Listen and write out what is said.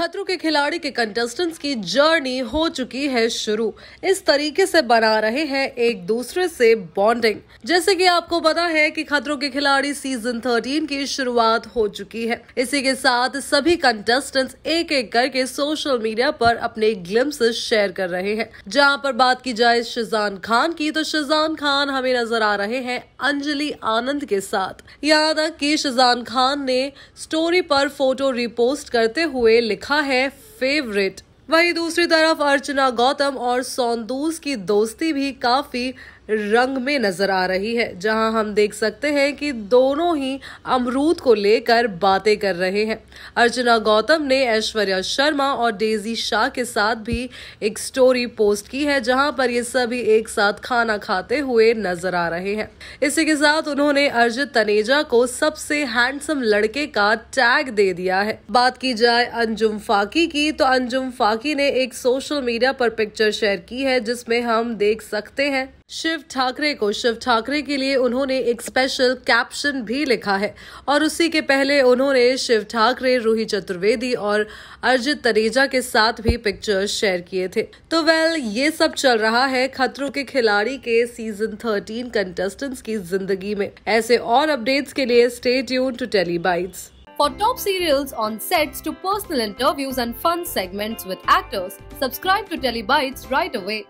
खतरों के खिलाड़ी के कंटेस्टेंट्स की जर्नी हो चुकी है शुरू इस तरीके से बना रहे हैं एक दूसरे से बॉन्डिंग जैसे कि आपको पता है कि खतरों के खिलाड़ी सीजन 13 की शुरुआत हो चुकी है इसी के साथ सभी कंटेस्टेंट्स एक एक करके सोशल मीडिया पर अपने ग्लिम्स शेयर कर रहे हैं जहाँ पर बात की जाए शिजान खान की तो शिजान खान हमें नजर आ रहे हैं अंजलि आनंद के साथ यहाँ तक की शिजान खान ने स्टोरी पर फोटो रिपोस्ट करते हुए लिखा लिखा है फेवरेट वहीं दूसरी तरफ अर्चना गौतम और सोनदूस की दोस्ती भी काफी रंग में नजर आ रही है जहां हम देख सकते हैं कि दोनों ही अमरूद को लेकर बातें कर रहे हैं अर्चना गौतम ने ऐश्वर्या शर्मा और डेजी शाह के साथ भी एक स्टोरी पोस्ट की है जहां पर ये सभी एक साथ खाना खाते हुए नजर आ रहे हैं इसी के साथ उन्होंने अर्जित तनेजा को सबसे हैंडसम लड़के का टैग दे दिया है बात की जाए अंजुम फाकी की तो अंजुम फाकी ने एक सोशल मीडिया पर पिक्चर शेयर की है जिसमें हम देख सकते हैं शिव ठाकरे को शिव ठाकरे के लिए उन्होंने एक स्पेशल कैप्शन भी लिखा है और उसी के पहले उन्होंने शिव ठाकरे रूही चतुर्वेदी और अर्जित तरेजा के साथ भी पिक्चर शेयर किए थे तो वेल ये सब चल रहा है खतरों के खिलाड़ी के सीजन थर्टीन कंटेस्टेंट्स की जिंदगी में ऐसे और अपडेट्स के लिए स्टेट यून to tele bytes For top serials on sets to personal interviews and fun segments with actors, subscribe to Telebytes right away.